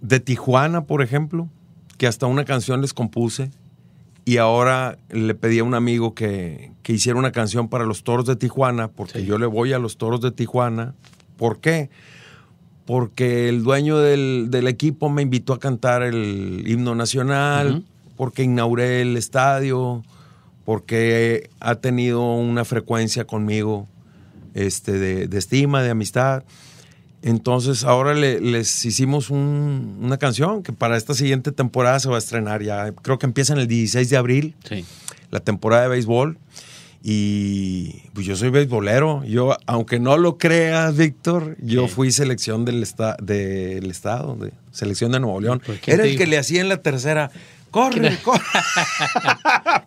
de Tijuana, por ejemplo, que hasta una canción les compuse y ahora le pedí a un amigo que, hiciera una canción para los toros de Tijuana, porque yo le voy a los toros de Tijuana. ¿Por qué? Porque el dueño del, equipo me invitó a cantar el himno nacional, porque inauguré el estadio, porque ha tenido una frecuencia conmigo este, de, de estima, de amistad. Entonces ahora les hicimos una canción que para esta siguiente temporada se va a estrenar ya. Creo que empieza en el 16 de abril, la temporada de béisbol. Y pues yo soy beisbolero. Yo, aunque no lo creas, Víctor, yo fui selección del, estado, de, selección de Nuevo León. Era el que le hacía en la tercera corre, corre.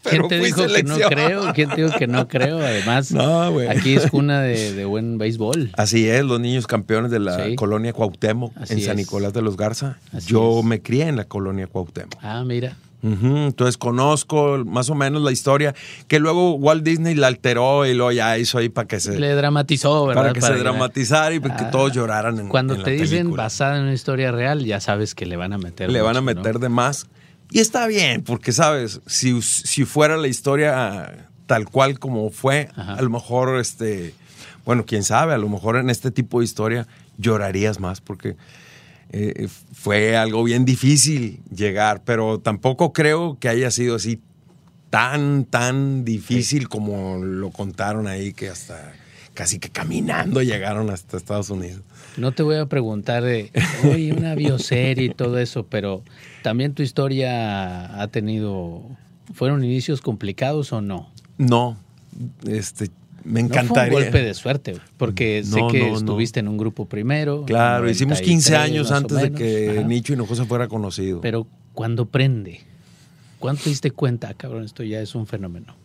¿Quién te dijo que no creo? ¿Quién te dijo que no creo? Además, aquí es cuna de, buen béisbol. Así es, los niños campeones de la colonia Cuauhtémoc en San Nicolás de los Garza. Yo me crié en la colonia Cuauhtémoc. Ah, mira. Entonces conozco más o menos la historia que luego Walt Disney la alteró y lo ya hizo ahí para que se... Le dramatizó, ¿verdad? Para que se dramatizara y para que todos ah, lloraran. En, cuando te dicen basada en una historia real, ya sabes que le van a meter... Le van a meter de más. Y está bien, porque sabes, si, fuera la historia tal cual como fue, a lo mejor, este, bueno, quién sabe, a lo mejor en este tipo de historia llorarías más porque eh, fue algo bien difícil llegar, pero tampoco creo que haya sido así tan, tan difícil como lo contaron ahí, que hasta casi que caminando llegaron hasta Estados Unidos. No te voy a preguntar de hoy una bioserie y todo eso, pero también tu historia ha tenido. ¿Fueron inicios complicados o no? No. Este, me encantaría. No fue un golpe de suerte, porque mm, sé que estuviste en un grupo primero. Claro, hicimos 15 años antes de que Ajá. Nicho Hinojosa fuera conocido. Pero cuando prende, ¿cuánto diste cuenta? Ah, cabrón, esto ya es un fenómeno.